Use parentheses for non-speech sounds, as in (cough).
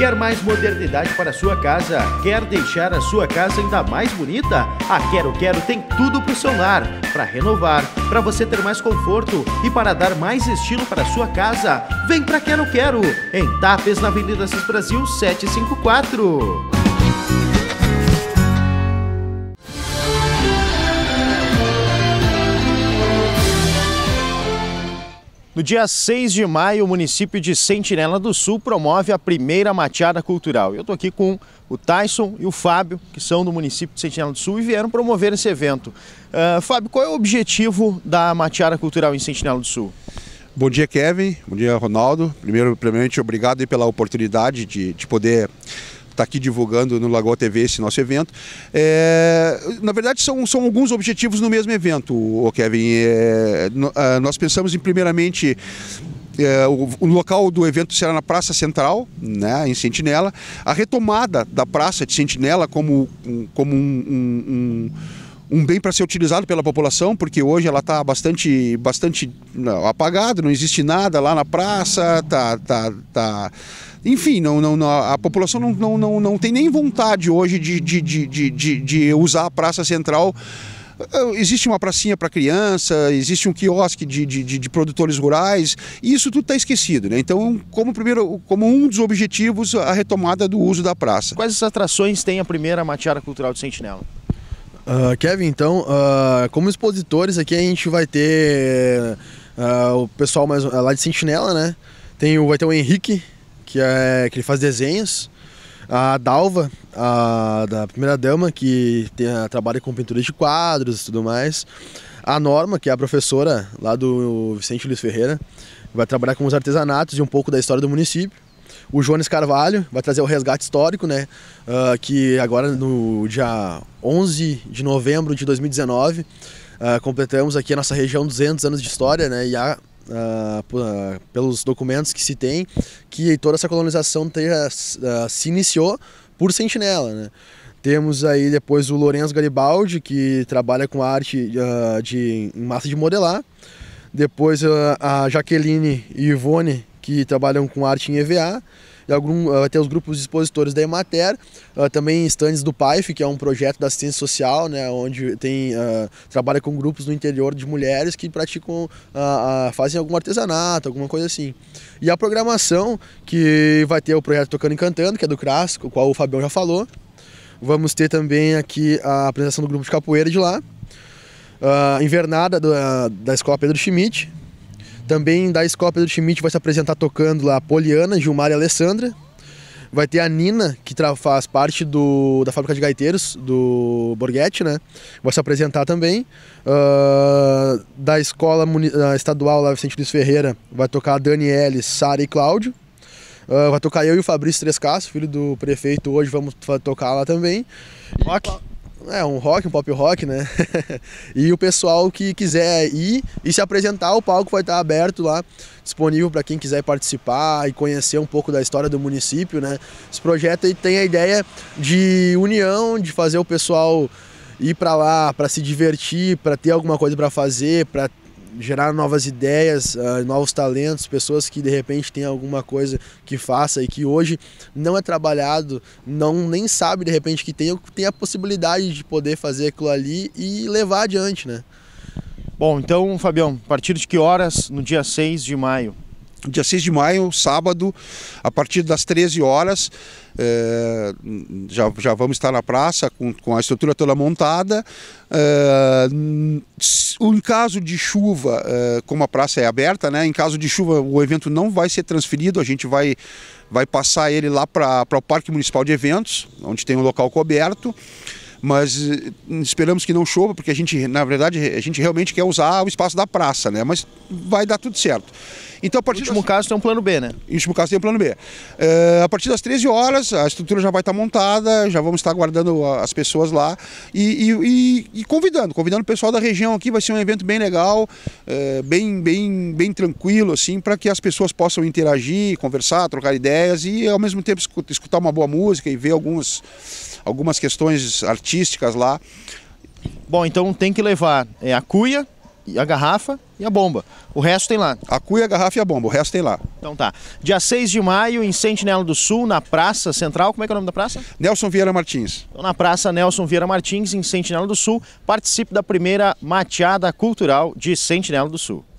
Quer mais modernidade para sua casa? Quer deixar a sua casa ainda mais bonita? A Quero Quero tem tudo para o seu lar, para renovar, para você ter mais conforto e para dar mais estilo para sua casa. Vem para Quero Quero, em Tapes, na Avenida Assis Brasil 754. No dia 6 de maio, o município de Sentinela do Sul promove a primeira mateada cultural. Eu estou aqui com o Tyson e o Fábio, que são do município de Sentinela do Sul e vieram promover esse evento. Uh, Fábio, qual é o objetivo da mateada cultural em Sentinela do Sul? Bom dia, Kevin. Bom dia, Ronaldo. Primeiro, primeiramente, obrigado pela oportunidade de, de poder está aqui divulgando no Lagoa TV esse nosso evento. É, na verdade, são, são alguns objetivos no mesmo evento, o Kevin. É, ah, nós pensamos em, primeiramente, é, o, o, local do evento será na Praça Central, né, em Sentinela. A retomada da Praça de Sentinela como, como um, um, um um bem para ser utilizado pela população, porque hoje ela está bastante, bastante apagada, não existe nada lá na praça, tá, tá, tá. Enfim, não, não, a população não, não, não, não tem nem vontade hoje de, de, de, de, de usar a praça central ah, existe uma pracinha para criança, existe um quiosque de, de, de, de produtores rurais, e isso tudo está esquecido, né? Então, como primeiro, como um dos objetivos, a retomada do uso da praça. Quais as atrações tem a primeira Matiara Cultural de Sentinela? Uh, Kevin, então, uh, como expositores aqui a gente vai ter uh, o pessoal mais, lá de Sentinela, né? Tem, vai ter o Henrique, que, é, que ele faz desenhos. A Dalva, a, da primeira dama, que tem, trabalha com pintura de quadros e tudo mais. A Norma, que é a professora lá do Vicente Luiz Ferreira, vai trabalhar com os artesanatos e um pouco da história do município o Jones Carvalho vai trazer o resgate histórico, né? Uh, que agora no dia 11 de novembro de 2019 uh, ah, completamos aqui a nossa região 200 anos de história, né? E há uh, pelos documentos que se tem que toda essa colonização teja, se iniciou por sentinela, né? Temos aí depois o Lourenço Garibaldi, que trabalha com arte de, em massa de modelar. Depois a Jaqueline e Ivone que trabalham com arte em EVA, e algum, uh, os grupos expositores da Emater, uh, também stands do PAIF, que é um projeto da assistência social, né, onde tem, uh, trabalha com grupos no interior de mulheres que praticam, fazem algum artesanato, alguma coisa assim. E a programação, que vai ter o projeto Tocando e Cantando, que é do Crasco o qual o Fabião já falou. Vamos ter também aqui a apresentação do grupo de capoeira de lá. invernada da, da Escola Pedro Schmidt, também da escola Pedro Schmidt vai se apresentar tocando lá a Poliana, Gilmar e Alessandra. Vai ter a Nina, que faz parte do, da fábrica de gaiteiros do Borghetti, né? Vai se apresentar também. Uh, da escola ah, estadual lá, Vicente Luiz Ferreira, vai tocar a Daniele, Sara e Cláudio. Uh, vai tocar eu e o Fabrício Trescasso, filho do prefeito, hoje vamos tocar lá também. Rock é, um rock, um pop rock, né? (laughs) e o pessoal que quiser ir e se apresentar, o palco vai estar aberto lá, disponível para quem quiser participar e conhecer um pouco da história do município, né? Esse projeto tem a ideia de união, de fazer o pessoal ir para lá para se divertir, para ter alguma coisa para fazer, para gerar novas ideias, uh, novos talentos, pessoas que de repente têm alguma coisa que faça e que hoje não é trabalhado, não nem sabe de repente que tem, tem a possibilidade de poder fazer aquilo ali e levar adiante, né? Bom, então, Fabião, a partir de que horas no dia 6 de maio? Dia 6 de maio, sábado, a partir das 13 horas, é, já, já vamos estar na praça com, com a estrutura toda montada. É, em caso de chuva, é, como a praça é aberta, né, em caso de chuva o evento não vai ser transferido, a gente vai, vai passar ele lá para o Parque Municipal de Eventos, onde tem um local coberto mas eh, esperamos que não chova, porque a gente, na verdade, a gente realmente quer usar o espaço da praça, né? Mas vai dar tudo certo. Então, a partir último das... caso tem um plano B, né? em último caso tem um plano B. Uh, a partir das 13 horas, a estrutura já vai estar montada, já vamos estar aguardando as pessoas lá e, e, e, e convidando, convidando o pessoal da região aqui, vai ser um evento bem legal, uh, bem, bem, bem tranquilo, assim, para que as pessoas possam interagir, conversar, trocar ideias e ao mesmo tempo escutar uma boa música e ver alguns algumas questões artísticas lá. Bom, então tem que levar é, a cuia, a garrafa e a bomba. O resto tem lá. A cuia, a garrafa e a bomba, o resto tem lá. Então tá. Dia 6 de maio, em Sentinela do Sul, na Praça Central. Como é que é o nome da praça? Nelson Vieira Martins. Então, na Praça Nelson Vieira Martins, em Sentinela do Sul, participe da primeira mateada cultural de Sentinela do Sul.